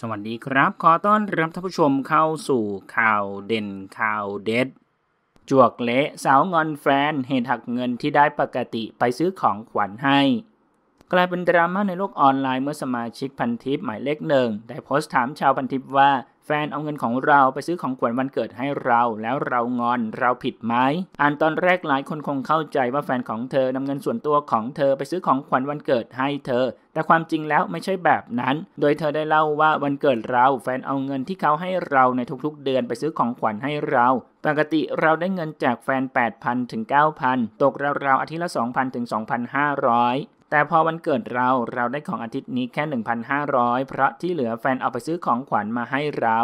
สวัสดีครับ ขอต้อนรับท่านผู้ชมเข้าสู่ข่าวเด่นข่าวเด็ด จวกเละ สาวงอนแฟนเหตุหักเงินที่ได้ปกติไปซื้อของขวัญให้กลายเป็นดราม่าในโลกออนไลน์เมื่อสมาชิกพันทิปหมายเลขหนึ่งได้โพสต์ถามชาวพันทิปว่าแฟน เอาเงินของเราไปซื้อของขวัญวันเกิดให้เราแล้วเรางอนเราผิดไหม อ่านตอนแรกหลายคนคงเข้าใจว่าแฟนของเธอนำเงินส่วนตัวของเธอไปซื้อของขวัญวันเกิดให้เธอ แต่ความจริงแล้วไม่ใช่แบบนั้น โดยเธอได้เล่าว่าวันเกิดเราแฟนเอาเงินที่เขาให้เราในทุกๆ เดือนไปซื้อของขวัญให้เรา ปกติเราได้เงินจากแฟน 8,000ถึง9,000ตกราวๆอาทิตย์ละ2,000ถึง2,500แต่พอวันเกิดเรา เราได้ของอาทิตย์นี้แค่ 1,500 เพราะที่เหลือแฟน เอาไปซื้อของขวัญมาให้เรา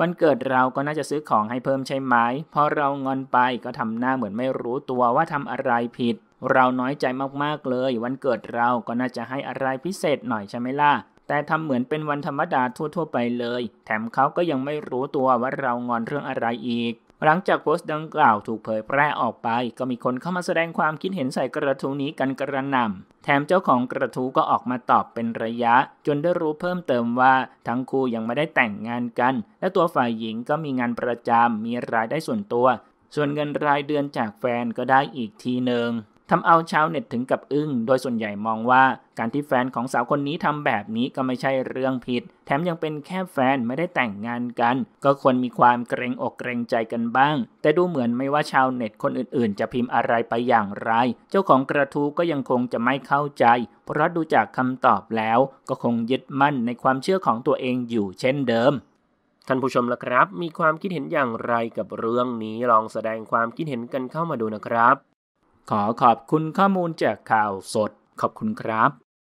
วันเกิดเราก็น่าจะซื้อของให้เพิ่มใช่ไหม พอเรางอนไปก็ทำหน้าเหมือนไม่รู้ตัวว่าทำอะไรผิด เราน้อยใจมากๆเลย วันเกิดเราก็น่าจะให้อะไรพิเศษหน่อยใช่ไหมล่ะ แต่ทำเหมือนเป็นวันธรรมดาทั่วๆไปเลย แถมเขาก็ยังไม่รู้ตัวว่าเรางอนเรื่องอะไรอีกหลังจากโพสต์ดังกล่าวถูกเผยแพร่ออกไป ก็มีคนเข้ามาแสดงความคิดเห็นใส่กระทู้นี้กันกระน่ำแถมเจ้าของกระทู้ก็ออกมาตอบเป็นระยะ จนได้รู้เพิ่มเติมว่า ทั้งคู่ยังไม่ได้แต่งงานกัน และตัวฝ่ายหญิงก็มีงานประจำ มีรายได้ส่วนตัว ส่วนเงินรายเดือนจากแฟนก็ได้อีกทีหนึ่งทำเอาชาวเน็ตถึงกับอึง้ง โดยส่วนใหญ่มองว่า การที่แฟนของสาวคนนี้ทำแบบนี้ก็ไม่ใช่เรื่องผิด แถมยังเป็นแค่แฟนไม่ได้แต่งงานกัน ก็ควรมีความเกรงอกเกรงใจกันบ้าง แต่ดูเหมือนไม่ว่าชาวเน็ตคนอื่นๆ จะพิมพ์อะไรไปอย่างไร เจ้าของกระทู้ก็ยังคงจะไม่เข้าใจ เพราะดูจากคำตอบแล้ว ก็คงยึดมั่นในความเชื่อของตัวเองอยู่เช่นเดิม ท่านผู้ชมละครับ มีความคิดเห็นอย่างไรกับเรื่องนี้ ลองแสดงความคิดเห็นกันเข้ามาดูนะครับขอขอบคุณข้อมูลจากข่าวสด ขอบคุณครับ